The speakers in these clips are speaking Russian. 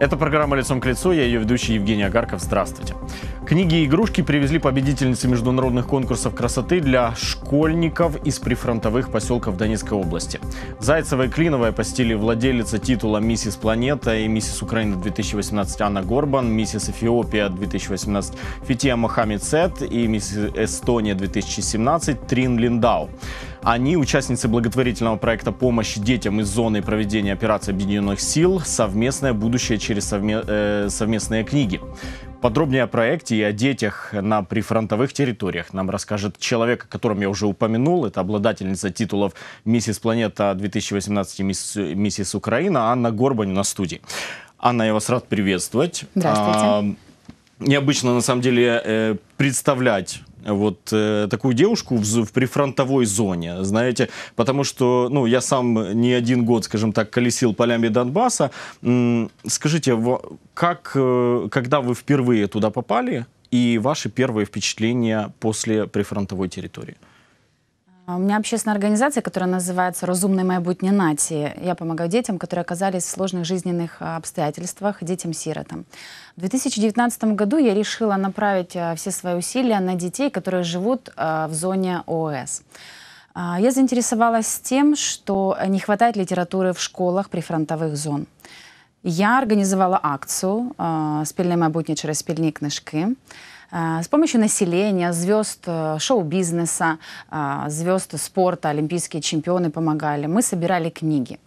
Это программа «Лицом к лицу», я ее ведущий Евгений Агарков. Здравствуйте. Книги и игрушки привезли победительницы международных конкурсов красоты для школьников из прифронтовых поселков Донецкой области. Зайцева и Клиновая посетили владелица титула «Миссис Планета» и «Миссис Украина 2018» Анна Горбан, «Миссис Эфиопия 2018» Фития Мохаммед Сет и «Миссис Эстония 2017» Трин Линдау. Они участницы благотворительного проекта «Помощь детям из зоны проведения операции Объединенных сил. Совместное будущее через совме... э, совместные книги». Подробнее о проекте и о детях на прифронтовых территориях нам расскажет человек, о котором я уже упомянул. Это обладательница титулов «Миссис Планета-2018» и мисс, «Миссис Украина» Анна Горбань на студии. Анна, я вас рад приветствовать. Здравствуйте. А, необычно, на самом деле, э, представлять вот э, такую девушку в, в прифронтовой зоне, знаете, потому что, ну, я сам не один год, скажем так, колесил полями Донбасса. М скажите, как, э, когда вы впервые туда попали и ваши первые впечатления после прифронтовой территории? А, у меня общественная организация, которая называется «Разумное майбутнее нации». Я помогаю детям, которые оказались в сложных жизненных а, обстоятельствах, детям-сиротам. В 2019 году я решила направить а, все свои усилия на детей, которые живут в зоне ООС. Я заинтересовалась тем, что не хватает литературы в школах прифронтовых зон. Я организовала акцию «Спільне майбутнє через спільні книжки», Э, с помощью населения, звезд э, шоу-бизнеса, э, звезд спорта, олимпийские чемпионы помогали. Мы собирали книги.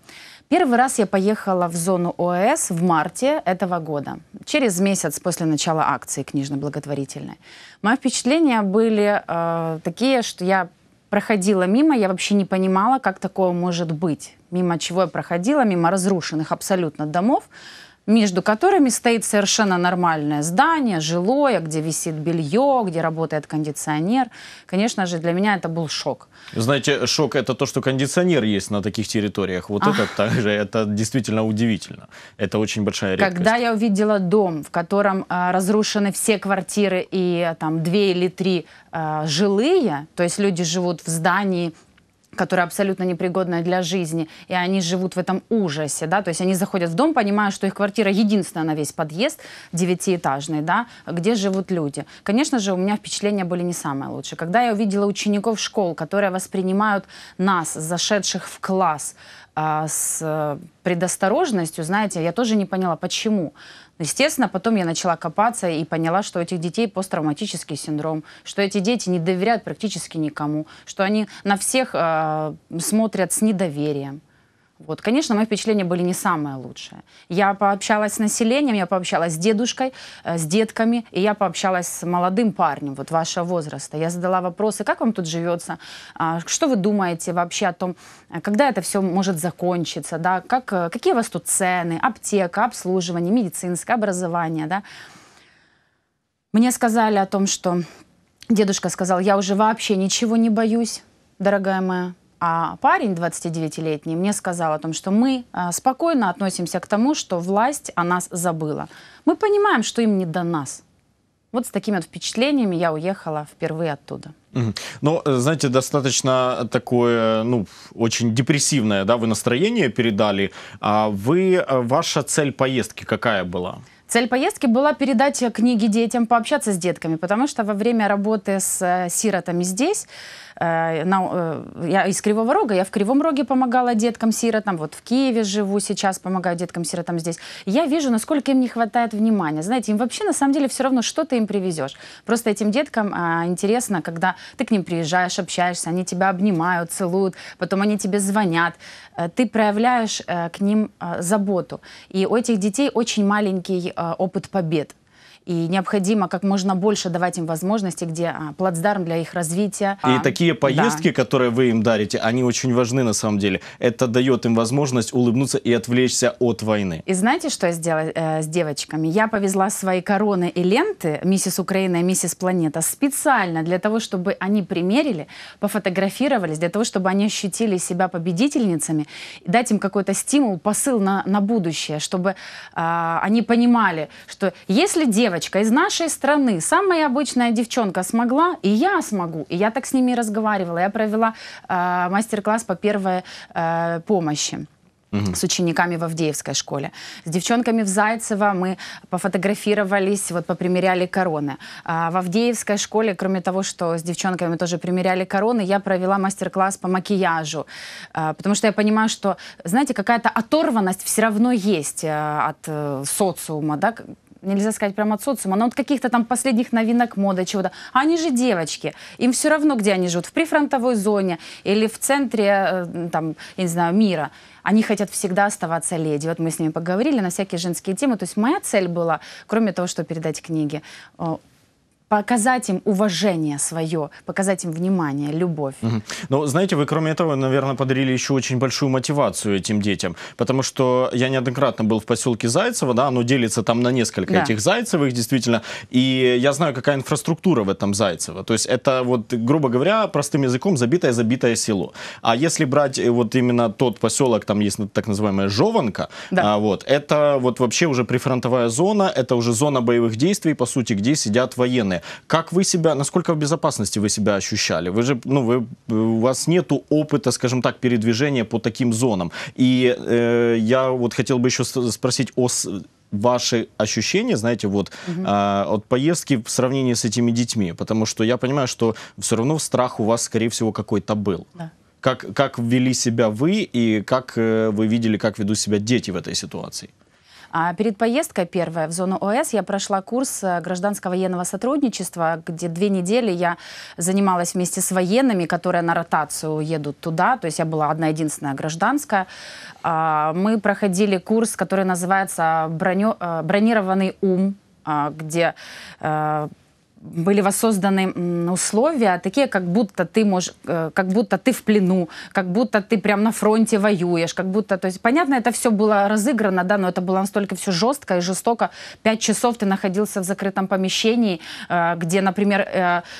Первый раз я поехала в зону ОС в марте этого года, через месяц после начала акции книжно-благотворительной. Мои впечатления были э, такие, что я проходила мимо, я вообще не понимала, как такое может быть. Мимо чего я проходила, мимо разрушенных абсолютно домов, между которыми стоит совершенно нормальное здание, жилое, где висит белье, где работает кондиционер. Конечно же, для меня это был шок. Знаете, шок это то, что кондиционер есть на таких территориях. Вот а. это также, это действительно удивительно. Это очень большая редкость. Когда я увидела дом, в котором а, разрушены все квартиры и а, там две или три а, жилые, то есть люди живут в здании, которая абсолютно непригодная для жизни, и они живут в этом ужасе, да, то есть они заходят в дом, понимая, что их квартира единственная на весь подъезд, девятиэтажный, да, где живут люди. Конечно же, у меня впечатления были не самые лучшие. Когда я увидела учеников школ, которые воспринимают нас, зашедших в класс, а, с предосторожностью, знаете, я тоже не поняла, почему. Ну, естественно, потом я начала копаться и поняла, что у этих детей посттравматический синдром, что эти дети не доверяют практически никому, что они на всех э, смотрят с недоверием. Вот. Конечно, мои впечатления были не самые лучшие. Я пообщалась с населением, я пообщалась с дедушкой, э, с детками, и я пообщалась с молодым парнем вот вашего возраста. Я задала вопросы, как вам тут живется, а, что вы думаете вообще о том, э, когда это все может закончиться, да, как, э, какие у вас тут цены, аптека, обслуживание, медицинское образование, да. Мне сказали о том, что дедушка сказал, я уже вообще ничего не боюсь, дорогая моя, а парень 29-летний мне сказал о том, что мы а, спокойно относимся к тому, что власть о нас забыла. Мы понимаем, что им не до нас. Вот с такими вот впечатлениями я уехала впервые оттуда. Ну, э, знаете, достаточно такое, ну, очень депрессивное, да, вы настроение передали. А вы, э, ваша цель поездки какая была? Цель поездки была передать книги детям, пообщаться с детками, потому что во время работы с э, сиротами здесь Э, на, э, я из Кривого Рога, я в Кривом Роге помогала деткам-сиротам, вот в Киеве живу сейчас, помогаю деткам-сиротам здесь. Я вижу, насколько им не хватает внимания. Знаете, им вообще на самом деле все равно, что ты им привезешь. Просто этим деткам а, интересно, когда ты к ним приезжаешь, общаешься, они тебя обнимают, целуют, потом они тебе звонят, э, ты проявляешь а, к ним а, заботу. И у этих детей очень маленький а, опыт побед и необходимо как можно больше давать им возможности, где а, плацдарм для их развития. И а, такие поездки, да. которые вы им дарите, они очень важны на самом деле. Это дает им возможность улыбнуться и отвлечься от войны. И знаете, что я сделала э, с девочками? Я повезла свои короны и ленты «Миссис Украина» и «Миссис Планета» специально для того, чтобы они примерили, пофотографировались, для того, чтобы они ощутили себя победительницами, дать им какой-то стимул, посыл на, на будущее, чтобы э, они понимали, что если девочка девочка из нашей страны, самая обычная девчонка смогла, и я смогу. И я так с ними разговаривала. Я провела э, мастер-класс по первой э, помощи угу. с учениками в Авдеевской школе. С девчонками в Зайцево мы пофотографировались, вот попримеряли короны. А в Авдеевской школе, кроме того, что с девчонками тоже примеряли короны, я провела мастер-класс по макияжу. А, потому что я понимаю, что, знаете, какая-то оторванность все равно есть а, от э, социума, да, нельзя сказать прямо от социума, но от каких-то там последних новинок моды, чего-то. А они же девочки. Им все равно, где они живут. В прифронтовой зоне или в центре, э, там, я не знаю, мира. Они хотят всегда оставаться леди. Вот мы с ними поговорили на всякие женские темы. То есть моя цель была, кроме того, что передать книги, показать им уважение свое, показать им внимание, любовь. Mm -hmm. Ну, знаете, вы, кроме этого, наверное, подарили еще очень большую мотивацию этим детям, потому что я неоднократно был в поселке Зайцево, да, оно делится там на несколько да. этих Зайцевых, действительно, и я знаю, какая инфраструктура в этом Зайцево, то есть это вот, грубо говоря, простым языком, забитое-забитое село. А если брать э, вот именно тот поселок, там есть так называемая Жованка, да. а, вот, это вот вообще уже прифронтовая зона, это уже зона боевых действий, по сути, где сидят военные. Как вы себя, насколько в безопасности вы себя ощущали? Вы же, ну, вы, э, у вас нету опыта, скажем так, передвижения по таким зонам. И э, я вот хотел бы еще спросить о ваши ощущения, знаете, вот угу. а, от поездки в сравнении с этими детьми, потому что я понимаю, что все равно страх у вас, скорее всего, какой-то был. Да. Как как вели себя вы и как э, вы видели, как ведут себя дети в этой ситуации? А перед поездкой первая в зону ОС я прошла курс э, гражданско-военного сотрудничества, где две недели я занималась вместе с военными, которые на ротацию едут туда. То есть я была одна единственная гражданская. А, мы проходили курс, который называется «Брони... Э, «Бронированный ум», а, где э, были воссозданы условия такие, как будто ты можешь, э, как будто ты в плену, как будто ты прям на фронте воюешь, как будто, то есть, понятно, это все было разыграно, да, но это было настолько все жестко и жестоко. Пять часов ты находился в закрытом помещении, э, где, например,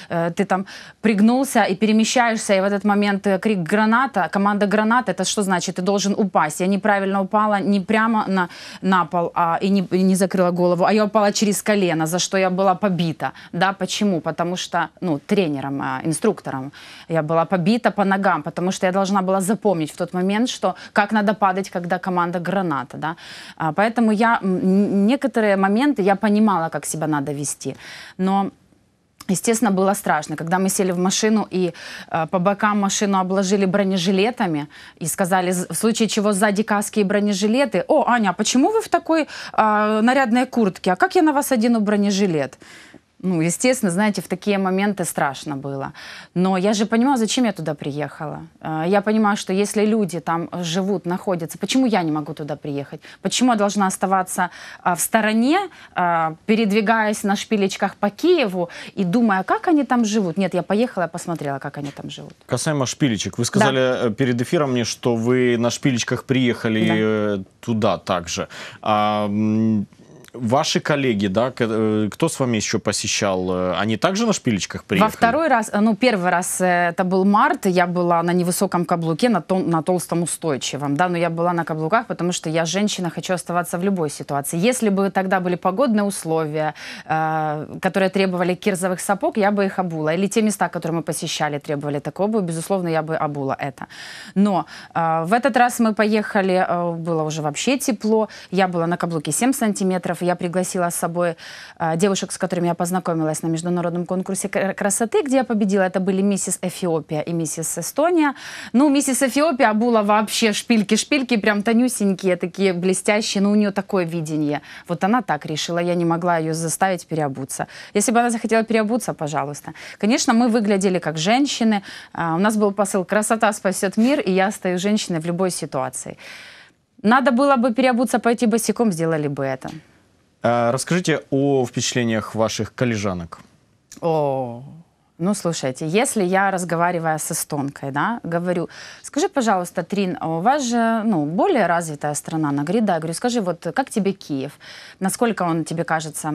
э, ты там пригнулся и перемещаешься, и в этот момент крик граната, команда граната, это что значит? Ты должен упасть. Я неправильно упала не прямо на, на пол а, и, не, и не закрыла голову, а я упала через колено, за что я была побита, да, почему? Потому что, ну, тренером, а, инструктором я была побита по ногам, потому что я должна была запомнить в тот момент, что как надо падать, когда команда граната, да. А, поэтому я некоторые моменты я понимала, как себя надо вести, но Естественно, было страшно, когда мы сели в машину и э, по бокам машину обложили бронежилетами и сказали, в случае чего сзади каски и бронежилеты, «О, Аня, а почему вы в такой э, нарядной куртке? А как я на вас одену бронежилет?» Ну, естественно, знаете, в такие моменты страшно было. Но я же понимала, зачем я туда приехала. Э, я понимаю, что если люди там живут, находятся, почему я не могу туда приехать? Почему я должна оставаться э, в стороне, э, передвигаясь на шпилечках по Киеву и думая, как они там живут? Нет, я поехала, посмотрела, как они там живут. Касаемо шпилечек, вы сказали да. перед эфиром мне, что вы на шпилечках приехали да. туда также. А, Ваши коллеги, да, э, кто с вами еще посещал, э, они также на шпилечках приехали? Во второй раз, э, ну, первый раз это был март, я была на невысоком каблуке, на, тол на толстом устойчивом, да, но я была на каблуках, потому что я женщина, хочу оставаться в любой ситуации. Если бы тогда были погодные условия, э, которые требовали кирзовых сапог, я бы их обула. Или те места, которые мы посещали, требовали такой обуви, безусловно, я бы обула это. Но э, в этот раз мы поехали, э, было уже вообще тепло, я была на каблуке 7 сантиметров, я пригласила с собой э, девушек, с которыми я познакомилась на международном конкурсе красоты, где я победила. Это были миссис Эфиопия и миссис Эстония. Ну, миссис Эфиопия была вообще шпильки-шпильки, прям тонюсенькие, такие блестящие. Но у нее такое видение. Вот она так решила, я не могла ее заставить переобуться. Если бы она захотела переобуться, пожалуйста. Конечно, мы выглядели как женщины. Э, у нас был посыл «Красота спасет мир», и я стою женщиной в любой ситуации. Надо было бы переобуться, пойти босиком, сделали бы это. А, расскажите о впечатлениях ваших коллежанок. О, ну, слушайте, если я, разговариваю с эстонкой, да, говорю, скажи, пожалуйста, Трин, а у вас же, ну, более развитая страна. Она говорит, да. Я говорю, скажи, вот как тебе Киев? Насколько он тебе кажется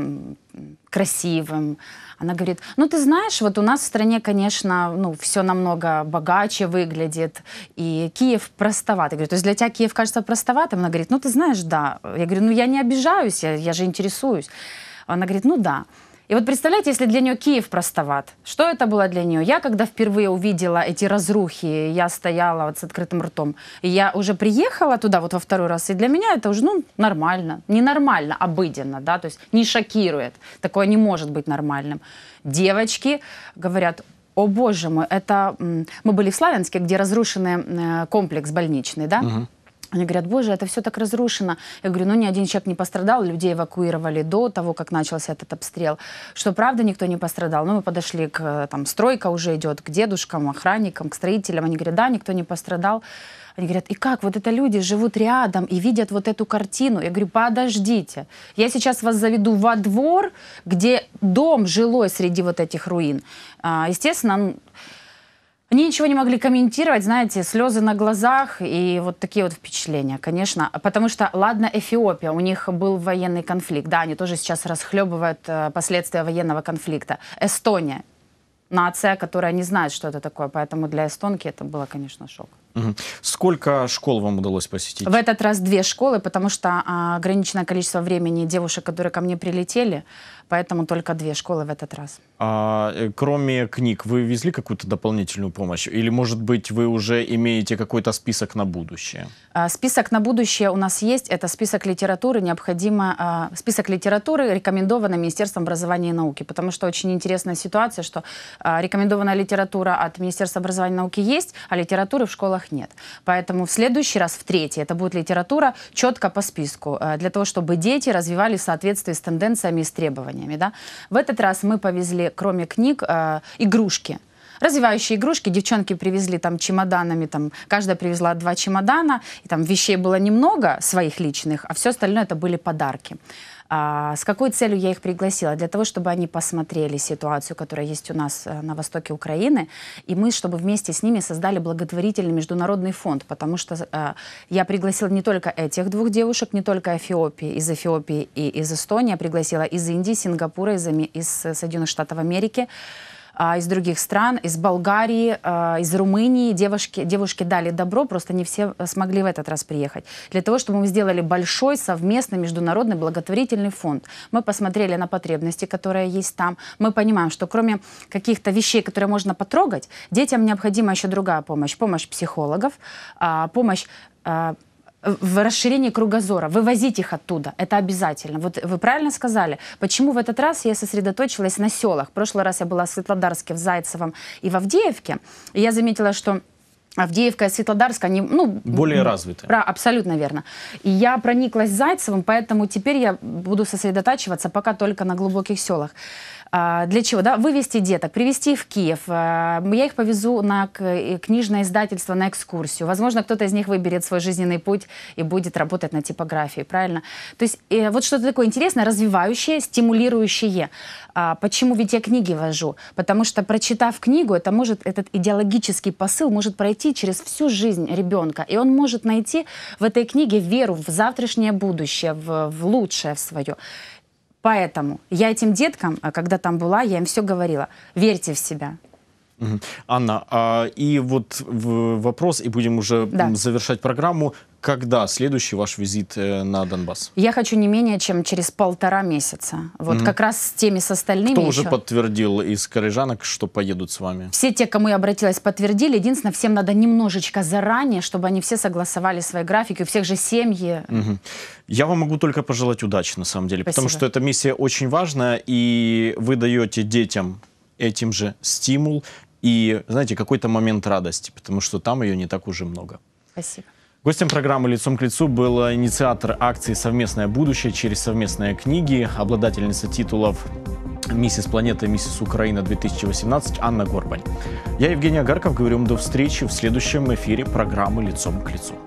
красивым? Она говорит, ну, ты знаешь, вот у нас в стране, конечно, ну, все намного богаче выглядит, и Киев простоват. Я говорю, то есть для тебя Киев кажется простоватым? Она говорит, ну, ты знаешь, да. Я говорю, ну, я не обижаюсь, я, я же интересуюсь. Она говорит, ну, да. И вот представляете, если для нее Киев простоват, что это было для нее? Я, когда впервые увидела эти разрухи, я стояла вот с открытым ртом, и я уже приехала туда вот во второй раз, и для меня это уже, ну, нормально, ненормально, обыденно, да, то есть не шокирует, такое не может быть нормальным. Девочки говорят, о боже мой, это мы были в Славянске, где разрушенный э, комплекс больничный, да? Угу. Они говорят, боже, это все так разрушено. Я говорю, ну ни один человек не пострадал, людей эвакуировали до того, как начался этот обстрел. Что правда никто не пострадал. Ну мы подошли к, там, стройка уже идет, к дедушкам, охранникам, к строителям. Они говорят, да, никто не пострадал. Они говорят, и как, вот это люди живут рядом и видят вот эту картину. Я говорю, подождите, я сейчас вас заведу во двор, где дом жилой среди вот этих руин. А, естественно, они ничего не могли комментировать, знаете, слезы на глазах и вот такие вот впечатления, конечно. Потому что, ладно, Эфиопия, у них был военный конфликт, да, они тоже сейчас расхлебывают э, последствия военного конфликта. Эстония, нация, которая не знает, что это такое, поэтому для эстонки это было, конечно, шок. Сколько школ вам удалось посетить? В этот раз две школы, потому что а, ограниченное количество времени девушек, которые ко мне прилетели, поэтому только две школы в этот раз. А, э, кроме книг, вы везли какую-то дополнительную помощь? Или, может быть, вы уже имеете какой-то список на будущее? А, список на будущее у нас есть. Это список литературы, необходимо... А, список литературы рекомендованный Министерством образования и науки, потому что очень интересная ситуация, что а, рекомендованная литература от Министерства образования и науки есть, а литературы в школах нет. Поэтому в следующий раз, в третий, это будет литература четко по списку, а, для того, чтобы дети развивались в соответствии с тенденциями и с требованиями компаниями. Да? В этот раз мы повезли, кроме книг, э, игрушки развивающие игрушки. Девчонки привезли там чемоданами, там каждая привезла два чемодана, и там вещей было немного своих личных, а все остальное это были подарки. А, с какой целью я их пригласила? Для того, чтобы они посмотрели ситуацию, которая есть у нас э, на востоке Украины, и мы, чтобы вместе с ними создали благотворительный международный фонд, потому что а, я пригласила не только этих двух девушек, не только Эфиопии, из Эфиопии и из Эстонии, я пригласила из Индии, Сингапура, из, из Соединенных Штатов Америки, а, из других стран, из Болгарии, а, из Румынии. Девушки, девушки дали добро, просто не все э, смогли в этот раз приехать. Для того, чтобы мы сделали большой совместный международный благотворительный фонд. Мы посмотрели на потребности, которые есть там. Мы понимаем, что кроме каких-то вещей, которые можно потрогать, детям необходима еще другая помощь. Помощь психологов, а, помощь а, в расширении кругозора, вывозить их оттуда, это обязательно. Вот вы правильно сказали, почему в этот раз я сосредоточилась на селах. В прошлый раз я была в Светлодарске, в Зайцевом и в Авдеевке, и я заметила, что Авдеевка и Светлодарск, они, ну... Более развиты. Да, абсолютно верно. И я прониклась Зайцевым, поэтому теперь я буду сосредотачиваться пока только на глубоких селах. А, для чего? Да? Вывести деток, привезти в Киев. А, я их повезу на э, книжное издательство, на экскурсию. Возможно, кто-то из них выберет свой жизненный путь и будет работать на типографии, правильно? То есть э, вот что-то такое интересное, развивающее, стимулирующее. А, почему ведь я книги вожу? Потому что, прочитав книгу, это может, этот идеологический посыл может пройти через всю жизнь ребенка. И он может найти в этой книге веру в завтрашнее будущее, в, в лучшее в свое. Поэтому я этим деткам, э, когда там была, я им все говорила. Верьте в себя, Анна, а, и вот вопрос, и будем уже да. завершать программу. Когда следующий ваш визит э, на Донбасс? Я хочу не менее, чем через полтора месяца. Вот угу. как раз с теми, с остальными Кто еще. подтвердил из корыжанок, что поедут с вами? Все те, кому я обратилась, подтвердили. Единственное, всем надо немножечко заранее, чтобы они все согласовали свои графики. У всех же семьи. Угу. Я вам могу только пожелать удачи, на самом деле. Спасибо. Потому что эта миссия очень важная, и вы даете детям этим же стимул и, знаете, какой-то момент радости, потому что там ее не так уже много. Спасибо. Гостем программы «Лицом к лицу» был инициатор акции «Совместное будущее» через совместные книги, обладательница титулов «Миссис Планета» и «Миссис Украина-2018» Анна Горбань. Я Евгений Агарков. Говорим до встречи в следующем эфире программы «Лицом к лицу».